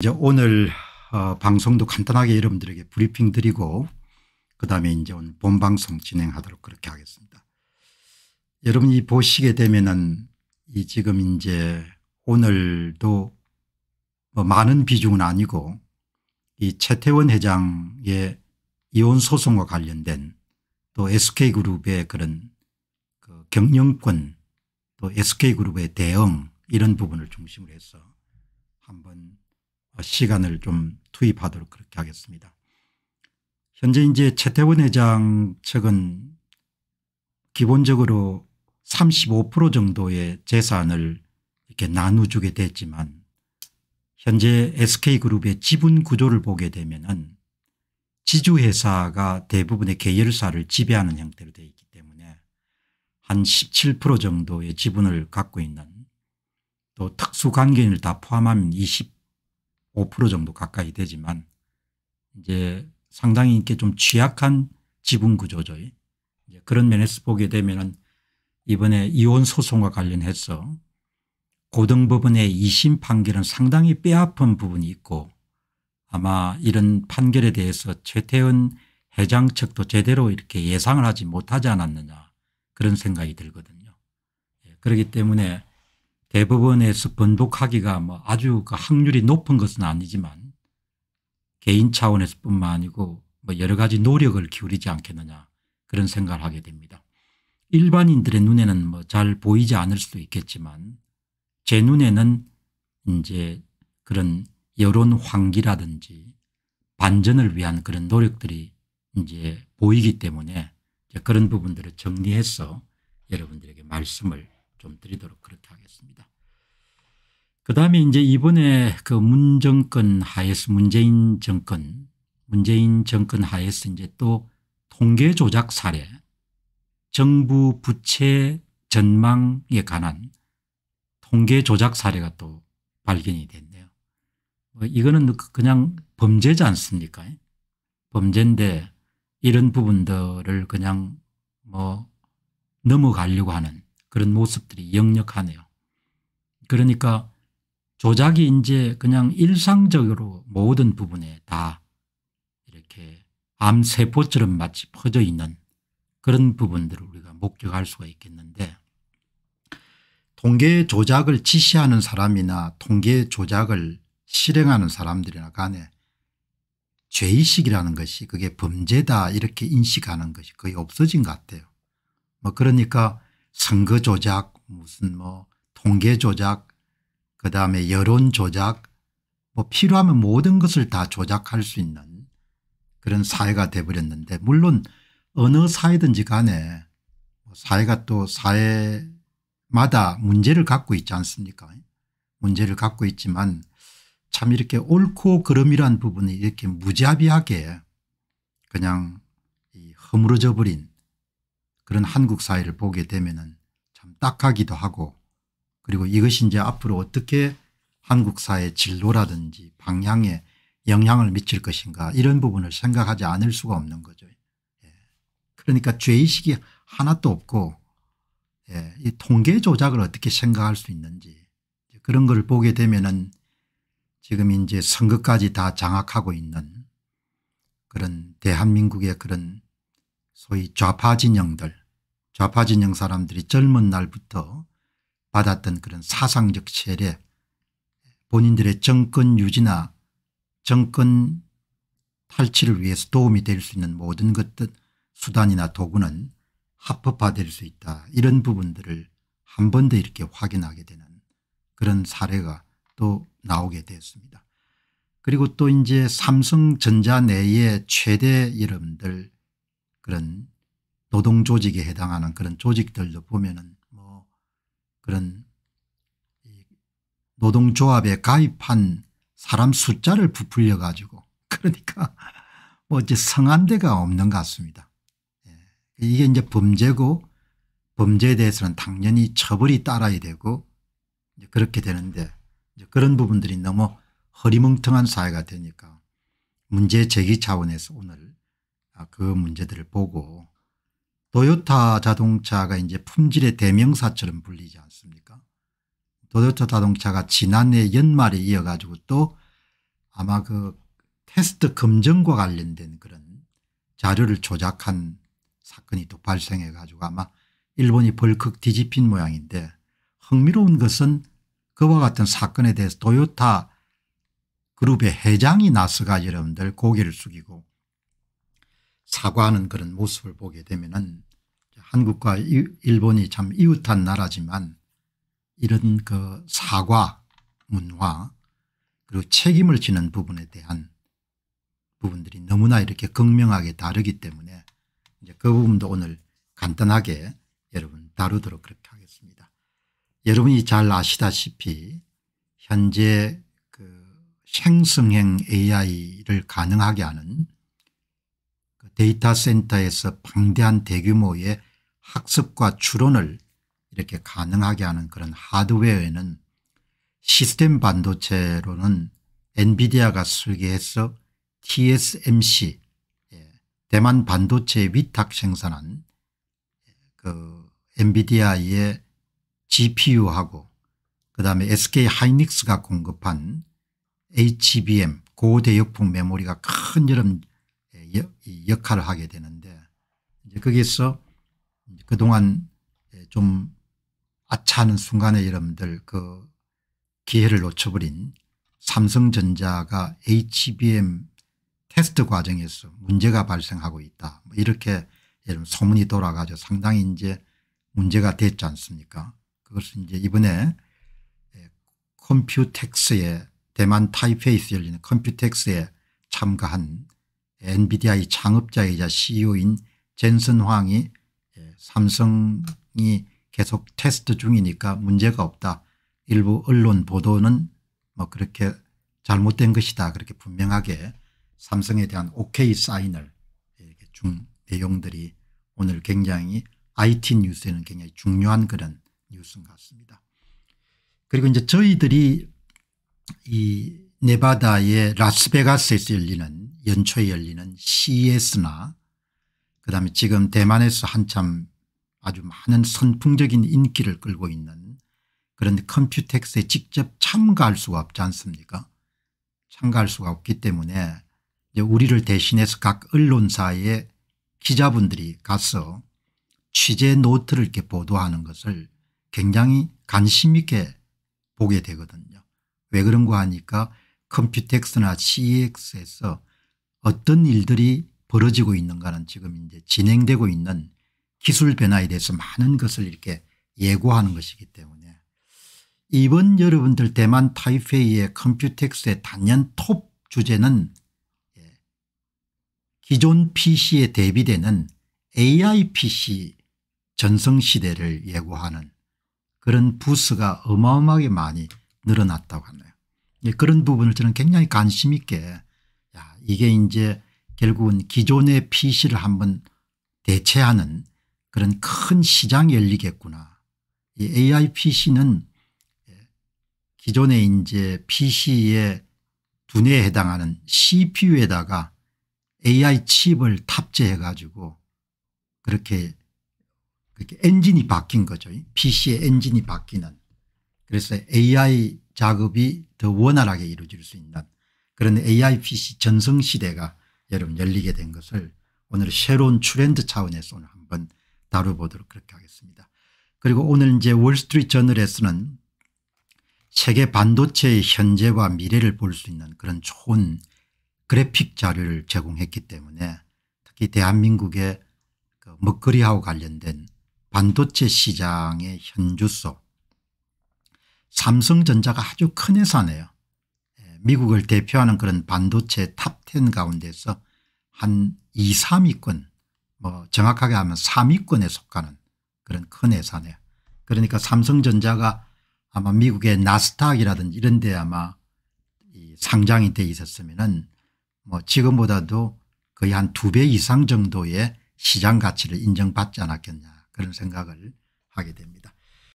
이제 오늘 어 방송도 간단하게 여러분들에게 브리핑 드리고 그다음에 이제 오늘 본방송 진행하도록 그렇게 하겠습니다. 여러분이 보시게 되면은 이 지금 이제 오늘도 뭐 많은 비중은 아니고 이 최태원 회장의 이혼 소송과 관련된 또 SK그룹의 그런 그 경영권 또 SK그룹의 대응 이런 부분을 중심으로 해서 한번 어, 시간을 좀 투입하도록 그렇게 하겠습니다. 현재 이제 최태원 회장 측은 기본적으로 35% 정도의 재산을 이렇게 나눠주게 됐지만 현재 SK그룹의 지분 구조를 보게 되면은 지주회사가 대부분의 계열사를 지배하는 형태로 되어 있기 때문에 한 17% 정도의 지분을 갖고 있는 또 특수관계인을 다 포함하면 5% 정도 가까이 되지만 이제 상당히 이렇게 좀 취약한 지분 구조죠. 이제 그런 면에서 보게 되면은 이번에 이혼 소송과 관련해서 고등법원의 2심 판결은 상당히 뼈아픈 부분이 있고 아마 이런 판결에 대해서 최태은 회장 측도 제대로 이렇게 예상을 하지 못하지 않았느냐 그런 생각이 들거든요. 예, 그렇기 때문에 대법원에서 번복하기가 뭐 아주 그 확률이 높은 것은 아니지만 개인 차원에서 뿐만 아니고 뭐 여러 가지 노력을 기울이지 않겠느냐 그런 생각을 하게 됩니다. 일반인들의 눈에는 뭐 잘 보이지 않을 수도 있겠지만 제 눈에는 이제 그런 여론 환기라든지 반전을 위한 그런 노력들이 이제 보이기 때문에 그런 부분들을 정리해서 여러분들에게 말씀을 좀 드리도록 그렇게 하겠습니다. 그다음에 이제 이번에 그 문정권 하에서 문재인 정권 문재인 정권 하에서 이제 또 통계 조작 사례 정부 부채 전망에 관한 통계 조작 사례가 또 발견이 됐네요. 뭐 이거는 그냥 범죄지 않습니까? 범죄인데 이런 부분들을 그냥 뭐 넘어가려고 하는 그런 모습들이 역력하네요. 그러니까 조작이 이제 그냥 일상적으로 모든 부분에 다 이렇게 암세포처럼 마치 퍼져 있는 그런 부분들을 우리가 목격할 수가 있겠는데 통계 조작을 지시하는 사람이나 통계 조작을 실행하는 사람들이나 간에 죄의식이라는 것이 그게 범죄다 이렇게 인식하는 것이 거의 없어진 것 같아요. 뭐 그러니까 선거 조작 무슨 뭐 통계 조작 그다음에 여론 조작 뭐 필요하면 모든 것을 다 조작할 수 있는 그런 사회가 돼버렸는데 물론 어느 사회든지 간에 뭐 사회가 또 사회마다 문제를 갖고 있지 않습니까 문제를 갖고 있지만 참 이렇게 옳고 그름이란 부분이 이렇게 무자비하게 그냥 허물어져 버린 그런 한국 사회를 보게 되면 참 딱하기도 하고 그리고 이것이 이제 앞으로 어떻게 한국 사회 진로라든지 방향에 영향을 미칠 것인가 이런 부분을 생각하지 않을 수가 없는 거죠. 예. 그러니까 죄의식이 하나도 없고 예. 이 통계 조작을 어떻게 생각할 수 있는지 그런 걸 보게 되면은 지금 이제 선거까지 다 장악하고 있는 그런 대한민국의 그런 소위 좌파 진영들 좌파 진영 사람들이 젊은 날부터 받았던 그런 사상적 세례 본인들의 정권 유지나 정권 탈취를 위해서 도움이 될 수 있는 모든 것들 수단이나 도구는 합법화될 수 있다 이런 부분들을 한 번 더 이렇게 확인하게 되는 그런 사례가 또 나오게 되었습니다. 그리고 또 이제 삼성전자 내의 최대 여러분들 그런 노동조직에 해당하는 그런 조직들도 보면은 뭐 그런 노동조합에 가입한 사람 숫자를 부풀려 가지고 그러니까 뭐 이제 성한데가 없는 것 같습니다. 예. 이게 이제 범죄고 범죄에 대해서는 당연히 처벌이 따라야 되고 그렇게 되는데 그런 부분들이 너무 허리멍텅한 사회가 되니까 문제 제기 차원에서 오늘 아, 그 문제들을 보고 도요타 자동차가 이제 품질의 대명사처럼 불리지 않습니까? 도요타 자동차가 지난해 연말에 이어가지고 또 아마 그 테스트 검증과 관련된 그런 자료를 조작한 사건이 또 발생해 가지고 아마 일본이 벌컥 뒤집힌 모양인데 흥미로운 것은 그와 같은 사건에 대해서 도요타 그룹의 회장이 나서가 여러분들 고개를 숙이고 사과하는 그런 모습을 보게 되면은 한국과 일본이 참 이웃한 나라지만 이런 그 사과 문화 그리고 책임을 지는 부분에 대한 부분들이 너무나 이렇게 극명하게 다르기 때문에 이제 그 부분도 오늘 간단하게 여러분 다루도록 그렇게 하겠습니다. 여러분이 잘 아시다시피 현재 그 생성형 AI를 가능하게 하는 데이터 센터에서 방대한 대규모의 학습과 추론을 이렇게 가능하게 하는 그런 하드웨어에는 시스템 반도체로는 엔비디아가 설계해서 TSMC 예, 대만 반도체 위탁 생산한 예, 그 엔비디아의 GPU하고 그다음에 SK 하이닉스가 공급한 HBM 고대역풍 메모리가 큰 여름 역할을 하게 되는데 이제 거기서 그동안 예, 좀 아차하는 순간에 여러분들 그 기회를 놓쳐버린 삼성전자가 HBM 테스트 과정에서 문제가 발생하고 있다. 뭐 이렇게 여러분 소문이 돌아가죠. 상당히 이제 문제가 됐지 않습니까? 그것은 이제 이번에 예, 컴퓨텍스의 대만 타이페이스 열리는 컴퓨텍스에 참가한 엔비디아의 창업자이자 CEO인 젠슨 황이 예, 삼성이 계속 테스트 중이니까 문제가 없다. 일부 언론 보도는 뭐 그렇게 잘못된 것이다. 그렇게 분명하게 삼성에 대한 오케이 사인을 이렇게 중 내용들이 오늘 굉장히 IT 뉴스에는 굉장히 중요한 그런 뉴스인 것 같습니다. 그리고 이제 저희들이 이 네바다의 라스베가스에서 열리는 연초에 열리는 CES나 그다음에 지금 대만에서 한참 아주 많은 선풍적인 인기를 끌고 있는 그런 컴퓨텍스에 직접 참가할 수가 없지 않습니까 참가할 수가 없기 때문에 우리를 대신해서 각 언론사의 기자분들이 가서 취재 노트를 이렇게 보도하는 것을 굉장히 관심 있게 보게 되거든요. 왜 그런가 하니까 컴퓨텍스나 c x 에서 어떤 일들이 벌어지고 있는가는 지금 이제 진행되고 있는 기술 변화에 대해서 많은 것을 이렇게 예고하는 것이기 때문에 이번 여러분들 대만 타이페이의 컴퓨텍스의 단연 톱 주제는 예, 기존 PC에 대비되는 AI PC 전성시대를 예고하는 그런 부스가 어마어마하게 많이 늘어났다고 하네요. 예, 그런 부분을 저는 굉장히 관심 있게 이게 이제 결국은 기존의 PC를 한번 대체하는 그런 큰 시장이 열리겠구나. 이 AI PC는 기존의 이제 PC의 두뇌에 해당하는 CPU에다가 AI 칩을 탑재해 가지고 그렇게 그렇게 엔진이 바뀐 거죠. PC의 엔진이 바뀌는. 그래서 AI 작업이 더 원활하게 이루어질 수 있는 그런 AIPC 전성시대가 여러분 열리게 된 것을 오늘 새로운 트렌드 차원에서 오늘 한번 다뤄보도록 그렇게 하겠습니다. 그리고 오늘 이제 월스트리트 저널에서는 세계 반도체의 현재와 미래를 볼 수 있는 그런 좋은 그래픽 자료를 제공했기 때문에 특히 대한민국의 그 먹거리하고 관련된 반도체 시장의 현주소 삼성전자가 아주 큰 회사네요. 미국을 대표하는 그런 반도체 탑10 가운데서 한 2, 3위권 뭐 정확하게 하면 3위권에 속하는 그런 큰 회사네요. 그러니까 삼성전자가 아마 미국의 나스닥이라든지 이런 데 아마 상장이 돼 있었으면은 뭐 지금보다도 거의 한 두 배 이상 정도의 시장 가치를 인정받지 않았겠냐 그런 생각을 하게 됩니다.